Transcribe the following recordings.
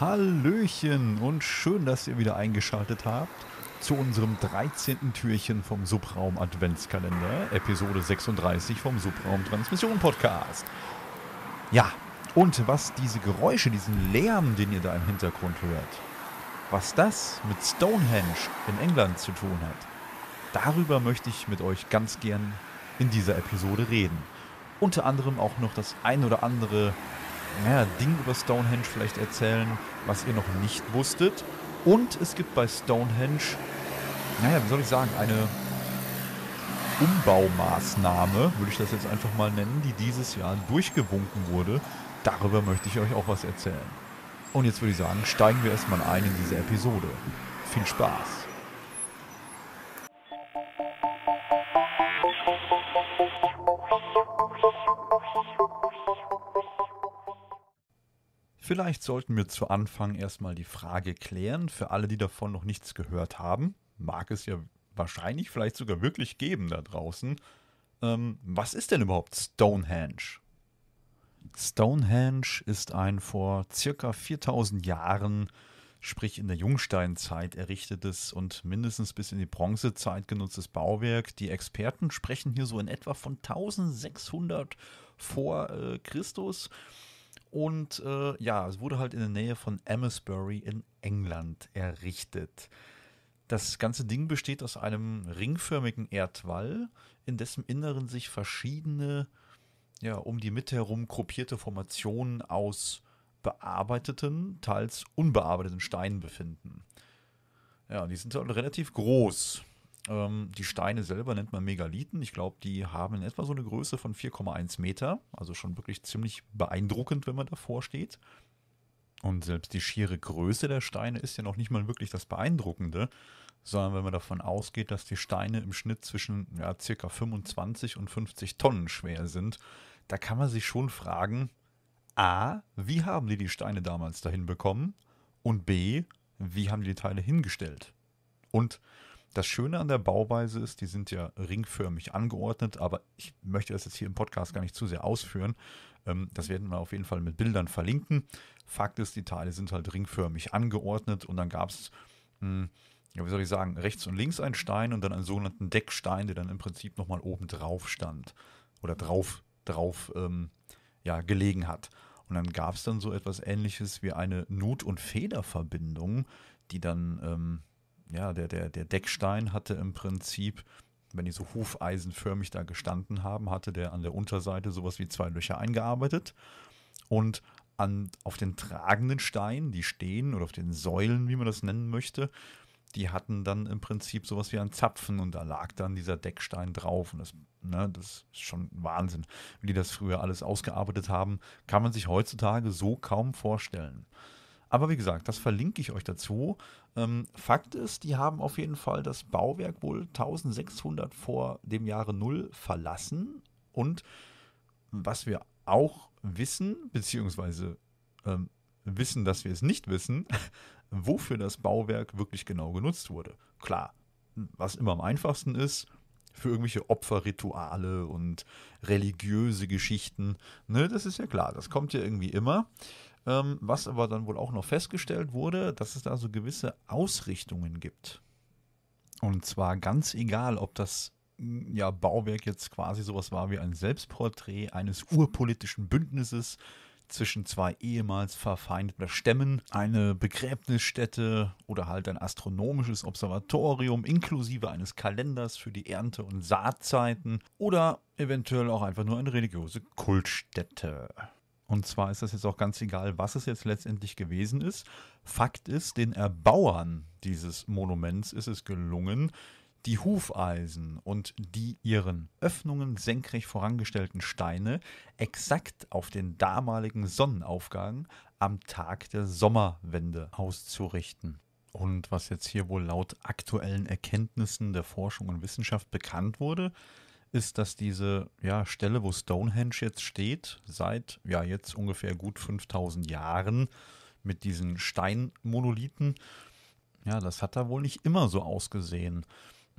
Hallöchen und schön, dass ihr wieder eingeschaltet habt zu unserem 13. Türchen vom Subraum Adventskalender, Episode 36 vom Subraum Transmission Podcast. Ja, und was diese Geräusche, diesen Lärm, den ihr da im Hintergrund hört, was das mit Stonehenge in England zu tun hat, darüber möchte ich mit euch ganz gern in dieser Episode reden. Unter anderem auch noch das ein oder andere naja, Ding über Stonehenge vielleicht erzählen, was ihr noch nicht wusstet. Und es gibt bei Stonehenge, naja, wie soll ich sagen, eine Umbaumaßnahme, würde ich das jetzt einfach mal nennen, die dieses Jahr durchgewunken wurde. Darüber möchte ich euch auch was erzählen. Und jetzt würde ich sagen, steigen wir erstmal ein in diese Episode. Viel Spaß! Thank you. Vielleicht sollten wir zu Anfang erstmal die Frage klären, für alle, die davon noch nichts gehört haben, mag es ja wahrscheinlich vielleicht sogar wirklich geben da draußen. Ähm, was ist denn überhaupt Stonehenge? Stonehenge ist ein vor circa 4000 Jahren, sprich in der Jungsteinzeit, errichtetes und mindestens bis in die Bronzezeit genutztes Bauwerk. Die Experten sprechen hier so in etwa von 1600 vor äh, Christus. Und äh, ja, es wurde halt in der Nähe von Amesbury in England errichtet. Das ganze Ding besteht aus einem ringförmigen Erdwall, in dessen Inneren sich verschiedene, ja, um die Mitte herum gruppierte Formationen aus bearbeiteten, teils unbearbeiteten Steinen befinden. Ja, die sind halt relativ groß. Ähm, die Steine selber nennt man Megalithen. Ich glaube, die haben in etwa so eine Größe von 4,1 Meter. Also schon wirklich ziemlich beeindruckend, wenn man davor steht. Und selbst die schiere Größe der Steine ist ja noch nicht mal wirklich das Beeindruckende, sondern wenn man davon ausgeht, dass die Steine im Schnitt zwischen ja, circa 25 und 50 Tonnen schwer sind, da kann man sich schon fragen, a, wie haben die die Steine damals dahin bekommen und b, wie haben die, die Teile hingestellt? Und das Schöne an der Bauweise ist, die sind ja ringförmig angeordnet, aber ich möchte das jetzt hier im Podcast gar nicht zu sehr ausführen. Ähm, das werden wir auf jeden Fall mit Bildern verlinken. Fakt ist, die Teile sind halt ringförmig angeordnet und dann gab es, hm, wie soll ich sagen, rechts und links einen Stein und dann einen sogenannten Deckstein, der dann im Prinzip nochmal oben drauf stand oder drauf, drauf ähm, ja, gelegen hat. Und dann gab es dann so etwas ähnliches wie eine Nut- und Federverbindung, die dann. Ähm, ja, der, der, der Deckstein hatte im Prinzip, wenn die so hufeisenförmig da gestanden haben, hatte der an der Unterseite sowas wie zwei Löcher eingearbeitet. Und an, auf den tragenden Steinen, die stehen, oder auf den Säulen, wie man das nennen möchte, die hatten dann im Prinzip sowas wie einen Zapfen und da lag dann dieser Deckstein drauf. Und das, ne, das ist schon Wahnsinn, wie die das früher alles ausgearbeitet haben, kann man sich heutzutage so kaum vorstellen. Aber wie gesagt, das verlinke ich euch dazu. Ähm, Fakt ist, die haben auf jeden Fall das Bauwerk wohl 1600 vor dem Jahre Null verlassen. Und was wir auch wissen, beziehungsweise ähm, wissen, dass wir es nicht wissen, wofür das Bauwerk wirklich genau genutzt wurde. Klar, was immer am einfachsten ist, für irgendwelche Opferrituale und religiöse Geschichten. Ne, das ist ja klar, das kommt ja irgendwie immer. Ähm, was aber dann wohl auch noch festgestellt wurde, dass es da so gewisse Ausrichtungen gibt. Und zwar ganz egal, ob das hm, ja, Bauwerk jetzt quasi sowas war wie ein Selbstporträt eines urpolitischen Bündnisses zwischen zwei ehemals verfeindeten Stämmen, eine Begräbnisstätte oder halt ein astronomisches Observatorium inklusive eines Kalenders für die Ernte- und Saatzeiten oder eventuell auch einfach nur eine religiöse Kultstätte. Und zwar ist das jetzt auch ganz egal, was es jetzt letztendlich gewesen ist. Fakt ist, den Erbauern dieses Monuments ist es gelungen, die Hufeisen und die ihren Öffnungen senkrecht vorangestellten Steine exakt auf den damaligen Sonnenaufgang am Tag der Sommerwende auszurichten. Und was jetzt hier wohl laut aktuellen Erkenntnissen der Forschung und Wissenschaft bekannt wurde, ist, dass diese ja, Stelle, wo Stonehenge jetzt steht, seit ja jetzt ungefähr gut 5000 Jahren mit diesen Steinmonolithen, ja, das hat da wohl nicht immer so ausgesehen.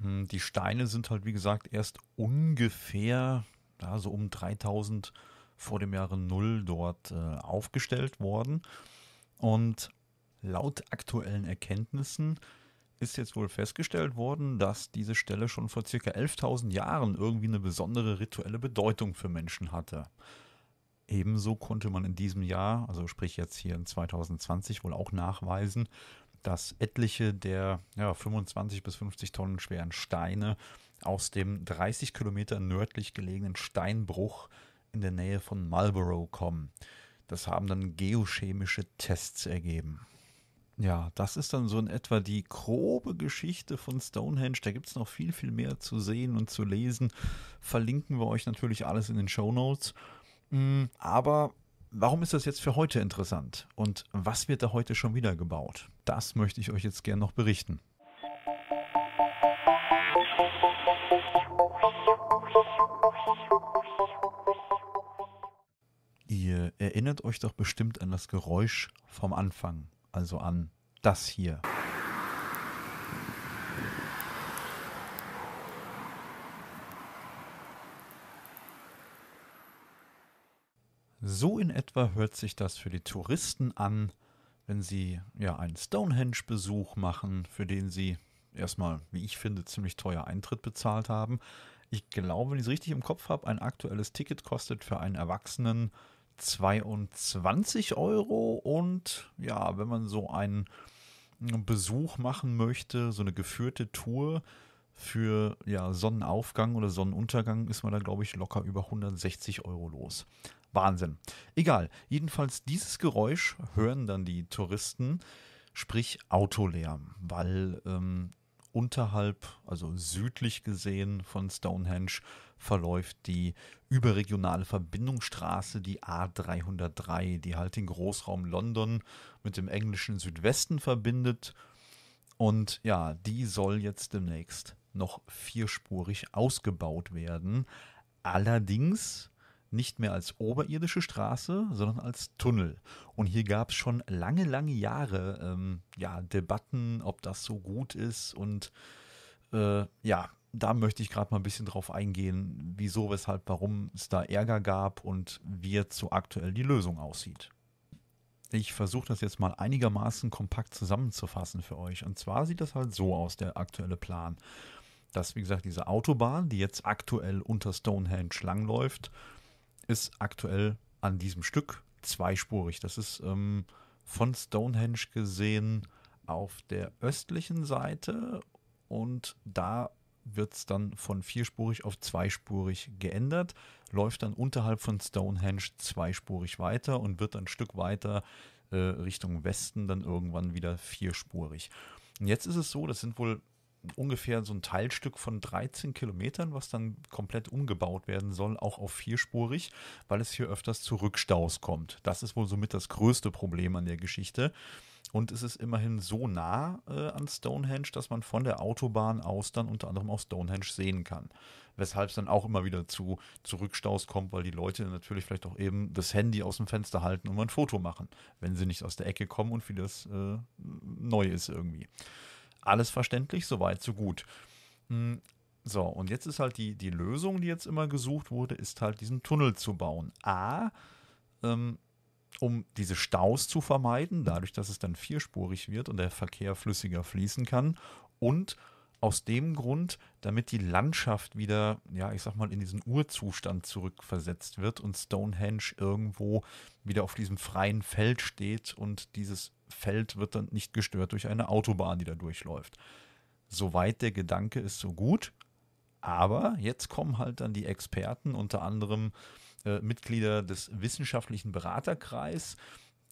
Hm, die Steine sind halt, wie gesagt, erst ungefähr ja, so um 3000 vor dem Jahre Null dort äh, aufgestellt worden. Und laut aktuellen Erkenntnissen ist jetzt wohl festgestellt worden, dass diese Stelle schon vor circa 11.000 Jahren irgendwie eine besondere rituelle Bedeutung für Menschen hatte. Ebenso konnte man in diesem Jahr, also sprich jetzt hier in 2020, wohl auch nachweisen, dass etliche der ja, 25 bis 50 Tonnen schweren Steine aus dem 30 Kilometer nördlich gelegenen Steinbruch in der Nähe von Marlborough kommen. Das haben dann geochemische Tests ergeben. Ja, das ist dann so in etwa die grobe Geschichte von Stonehenge. Da gibt es noch viel, viel mehr zu sehen und zu lesen. Verlinken wir euch natürlich alles in den Show Notes. Mm, aber warum ist das jetzt für heute interessant? Und was wird da heute schon wieder gebaut? Das möchte ich euch jetzt gern noch berichten. Ihr erinnert euch doch bestimmt an das Geräusch vom Anfang also an das hier. So in etwa hört sich das für die Touristen an, wenn sie ja einen Stonehenge-Besuch machen, für den sie erstmal, wie ich finde, ziemlich teuer Eintritt bezahlt haben. Ich glaube, wenn ich es richtig im Kopf habe, ein aktuelles Ticket kostet für einen Erwachsenen 22 Euro. Und ja, wenn man so einen Besuch machen möchte, so eine geführte Tour für ja, Sonnenaufgang oder Sonnenuntergang, ist man da, glaube ich, locker über 160 Euro los. Wahnsinn. Egal. Jedenfalls dieses Geräusch hören dann die Touristen, sprich Autolärm, weil ähm, unterhalb, also südlich gesehen von Stonehenge, verläuft die überregionale Verbindungsstraße, die A303, die halt den Großraum London mit dem englischen Südwesten verbindet. Und ja, die soll jetzt demnächst noch vierspurig ausgebaut werden. Allerdings nicht mehr als oberirdische Straße, sondern als Tunnel. Und hier gab es schon lange, lange Jahre ähm, ja, Debatten, ob das so gut ist. Und äh, ja, da möchte ich gerade mal ein bisschen drauf eingehen, wieso, weshalb, warum es da Ärger gab und wie jetzt so aktuell die Lösung aussieht. Ich versuche das jetzt mal einigermaßen kompakt zusammenzufassen für euch. Und zwar sieht das halt so aus, der aktuelle Plan dass, wie gesagt, diese Autobahn, die jetzt aktuell unter Stonehenge langläuft, ist aktuell an diesem Stück zweispurig. Das ist ähm, von Stonehenge gesehen auf der östlichen Seite und da wird es dann von vierspurig auf zweispurig geändert, läuft dann unterhalb von Stonehenge zweispurig weiter und wird ein Stück weiter äh, Richtung Westen dann irgendwann wieder vierspurig. Und jetzt ist es so, das sind wohl ungefähr so ein Teilstück von 13 Kilometern, was dann komplett umgebaut werden soll, auch auf vierspurig, weil es hier öfters zu Rückstaus kommt. Das ist wohl somit das größte Problem an der Geschichte. Und es ist immerhin so nah äh, an Stonehenge, dass man von der Autobahn aus dann unter anderem auch Stonehenge sehen kann. Weshalb es dann auch immer wieder zu Zurückstaus kommt, weil die Leute natürlich vielleicht auch eben das Handy aus dem Fenster halten und mal ein Foto machen, wenn sie nicht aus der Ecke kommen und wie das äh, neu ist irgendwie. Alles verständlich, soweit, so gut. Hm, so, und jetzt ist halt die, die Lösung, die jetzt immer gesucht wurde, ist halt diesen Tunnel zu bauen. A, ähm, um diese Staus zu vermeiden, dadurch, dass es dann vierspurig wird und der Verkehr flüssiger fließen kann. Und aus dem Grund, damit die Landschaft wieder, ja, ich sag mal, in diesen Urzustand zurückversetzt wird und Stonehenge irgendwo wieder auf diesem freien Feld steht und dieses Feld wird dann nicht gestört durch eine Autobahn, die da durchläuft. Soweit der Gedanke ist so gut, aber jetzt kommen halt dann die Experten, unter anderem äh, Mitglieder des wissenschaftlichen Beraterkreis,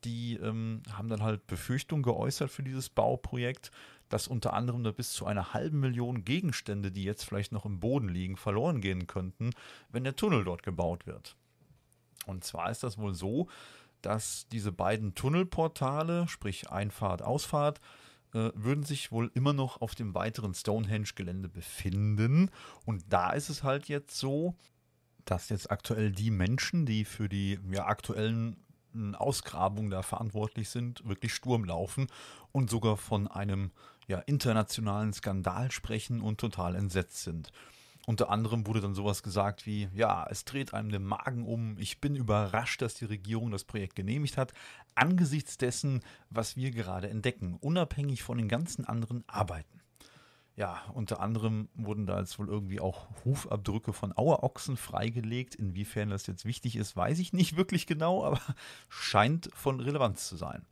die ähm, haben dann halt Befürchtungen geäußert für dieses Bauprojekt, dass unter anderem da bis zu einer halben Million Gegenstände, die jetzt vielleicht noch im Boden liegen, verloren gehen könnten, wenn der Tunnel dort gebaut wird. Und zwar ist das wohl so, dass diese beiden Tunnelportale, sprich Einfahrt, Ausfahrt, äh, würden sich wohl immer noch auf dem weiteren Stonehenge-Gelände befinden. Und da ist es halt jetzt so, dass jetzt aktuell die Menschen, die für die ja, aktuellen hm, Ausgrabungen da verantwortlich sind, wirklich Sturm laufen und sogar von einem ja, internationalen Skandal sprechen und total entsetzt sind. Unter anderem wurde dann sowas gesagt wie, ja, es dreht einem den Magen um, ich bin überrascht, dass die Regierung das Projekt genehmigt hat, angesichts dessen, was wir gerade entdecken, unabhängig von den ganzen anderen Arbeiten. Ja, unter anderem wurden da jetzt wohl irgendwie auch Hufabdrücke von Auerochsen freigelegt. Inwiefern das jetzt wichtig ist, weiß ich nicht wirklich genau, aber scheint von Relevanz zu sein.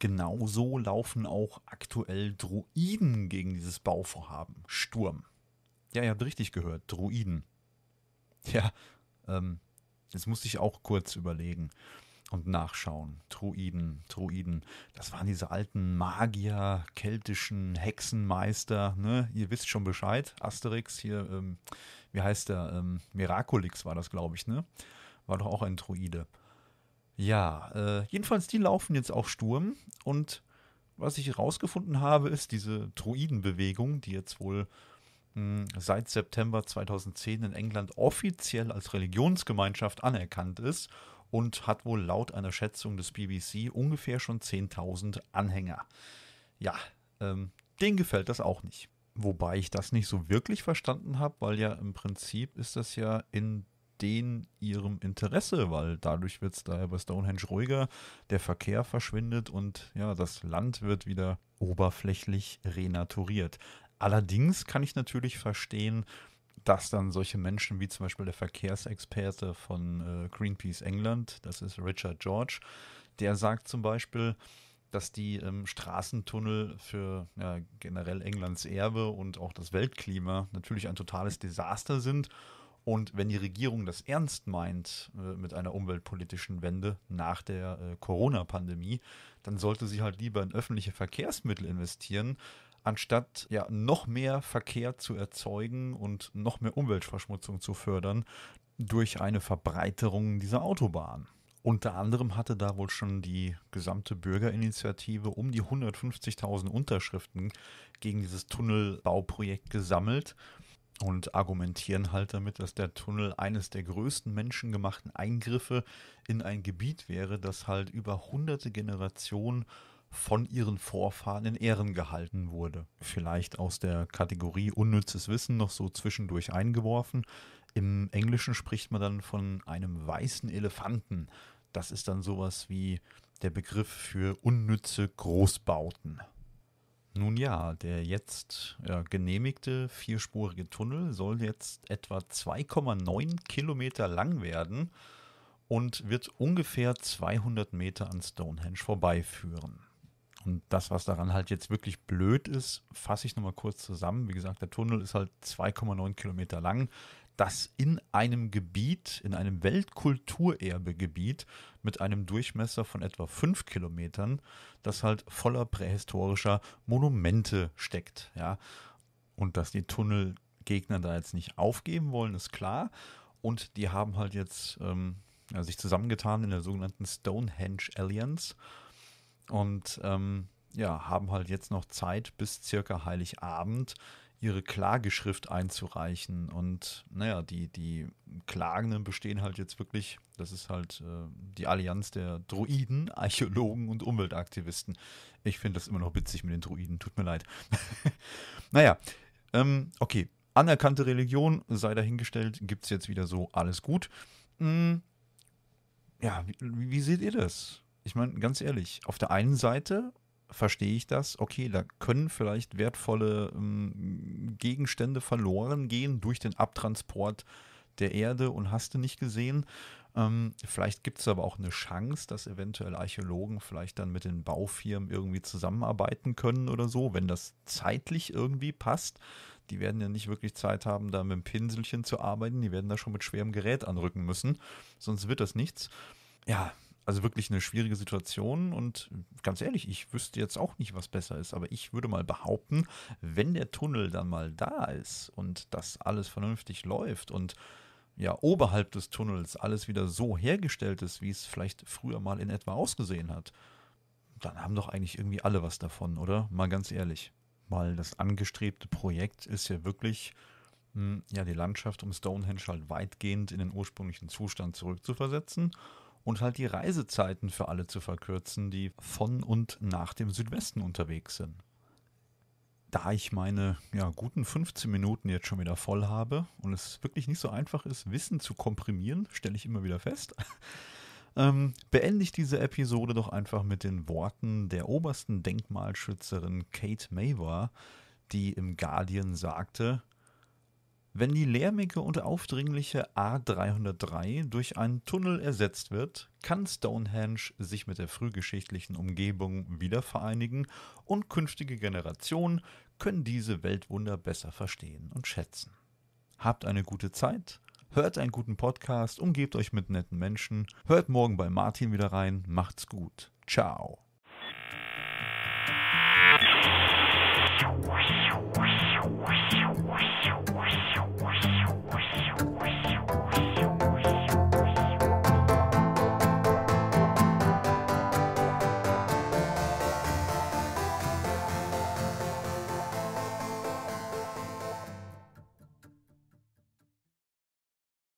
Genauso laufen auch aktuell Druiden gegen dieses Bauvorhaben Sturm. Ja, ihr habt richtig gehört. Druiden. Ja, ähm, jetzt musste ich auch kurz überlegen und nachschauen. Druiden, Druiden, das waren diese alten Magier, keltischen Hexenmeister, ne? Ihr wisst schon Bescheid. Asterix hier, ähm, wie heißt der? Ähm, Miraculix war das, glaube ich, ne? War doch auch ein Druide. Ja, äh, jedenfalls, die laufen jetzt auch Sturm und was ich herausgefunden habe, ist diese Druidenbewegung, die jetzt wohl seit September 2010 in England offiziell als Religionsgemeinschaft anerkannt ist und hat wohl laut einer Schätzung des BBC ungefähr schon 10.000 Anhänger. Ja, ähm, denen gefällt das auch nicht. Wobei ich das nicht so wirklich verstanden habe, weil ja im Prinzip ist das ja in den ihrem Interesse, weil dadurch wird es daher bei Stonehenge ruhiger, der Verkehr verschwindet und ja, das Land wird wieder oberflächlich renaturiert. Allerdings kann ich natürlich verstehen, dass dann solche Menschen wie zum Beispiel der Verkehrsexperte von äh, Greenpeace England, das ist Richard George, der sagt zum Beispiel, dass die ähm, Straßentunnel für ja, generell Englands Erbe und auch das Weltklima natürlich ein totales Desaster sind. Und wenn die Regierung das ernst meint äh, mit einer umweltpolitischen Wende nach der äh, Corona-Pandemie, dann sollte sie halt lieber in öffentliche Verkehrsmittel investieren, anstatt ja noch mehr Verkehr zu erzeugen und noch mehr Umweltverschmutzung zu fördern durch eine Verbreiterung dieser Autobahn. Unter anderem hatte da wohl schon die gesamte Bürgerinitiative um die 150.000 Unterschriften gegen dieses Tunnelbauprojekt gesammelt und argumentieren halt damit, dass der Tunnel eines der größten menschengemachten Eingriffe in ein Gebiet wäre, das halt über hunderte Generationen von ihren Vorfahren in Ehren gehalten wurde. Vielleicht aus der Kategorie unnützes Wissen noch so zwischendurch eingeworfen. Im Englischen spricht man dann von einem weißen Elefanten. Das ist dann sowas wie der Begriff für unnütze Großbauten. Nun ja, der jetzt ja, genehmigte vierspurige Tunnel soll jetzt etwa 2,9 Kilometer lang werden und wird ungefähr 200 Meter an Stonehenge vorbeiführen. Und das, was daran halt jetzt wirklich blöd ist, fasse ich nochmal kurz zusammen. Wie gesagt, der Tunnel ist halt 2,9 Kilometer lang. Das in einem Gebiet, in einem Weltkulturerbegebiet mit einem Durchmesser von etwa 5 Kilometern, das halt voller prähistorischer Monumente steckt. Ja. Und dass die Tunnelgegner da jetzt nicht aufgeben wollen, ist klar. Und die haben halt jetzt ähm, ja, sich zusammengetan in der sogenannten Stonehenge Alliance und ähm, ja, haben halt jetzt noch Zeit bis circa Heiligabend ihre Klageschrift einzureichen. Und naja, die, die Klagenden bestehen halt jetzt wirklich, das ist halt äh, die Allianz der Druiden, Archäologen und Umweltaktivisten. Ich finde das immer noch witzig mit den Druiden, tut mir leid. naja, ähm, okay, anerkannte Religion sei dahingestellt, gibt es jetzt wieder so alles gut. Hm, ja, wie, wie seht ihr das? Ich meine, ganz ehrlich, auf der einen Seite verstehe ich das, okay, da können vielleicht wertvolle ähm, Gegenstände verloren gehen durch den Abtransport der Erde und hast du nicht gesehen. Ähm, vielleicht gibt es aber auch eine Chance, dass eventuell Archäologen vielleicht dann mit den Baufirmen irgendwie zusammenarbeiten können oder so, wenn das zeitlich irgendwie passt. Die werden ja nicht wirklich Zeit haben, da mit dem Pinselchen zu arbeiten. Die werden da schon mit schwerem Gerät anrücken müssen. Sonst wird das nichts. Ja, also wirklich eine schwierige Situation und ganz ehrlich, ich wüsste jetzt auch nicht, was besser ist, aber ich würde mal behaupten, wenn der Tunnel dann mal da ist und das alles vernünftig läuft und ja, oberhalb des Tunnels alles wieder so hergestellt ist, wie es vielleicht früher mal in etwa ausgesehen hat, dann haben doch eigentlich irgendwie alle was davon, oder? Mal ganz ehrlich. Weil das angestrebte Projekt ist ja wirklich, mh, hm, ja, die Landschaft um Stonehenge halt weitgehend in den ursprünglichen Zustand zurückzuversetzen und halt die Reisezeiten für alle zu verkürzen, die von und nach dem Südwesten unterwegs sind. Da ich meine ja, guten 15 Minuten jetzt schon wieder voll habe und es wirklich nicht so einfach ist, Wissen zu komprimieren, stelle ich immer wieder fest, ähm, beende ich diese Episode doch einfach mit den Worten der obersten Denkmalschützerin Kate Maywar, die im Guardian sagte, wenn die lärmige und aufdringliche A303 durch einen Tunnel ersetzt wird, kann Stonehenge sich mit der frühgeschichtlichen Umgebung wieder vereinigen und künftige Generationen können diese Weltwunder besser verstehen und schätzen. Habt eine gute Zeit, hört einen guten Podcast, umgebt euch mit netten Menschen, hört morgen bei Martin wieder rein, macht's gut. Ciao.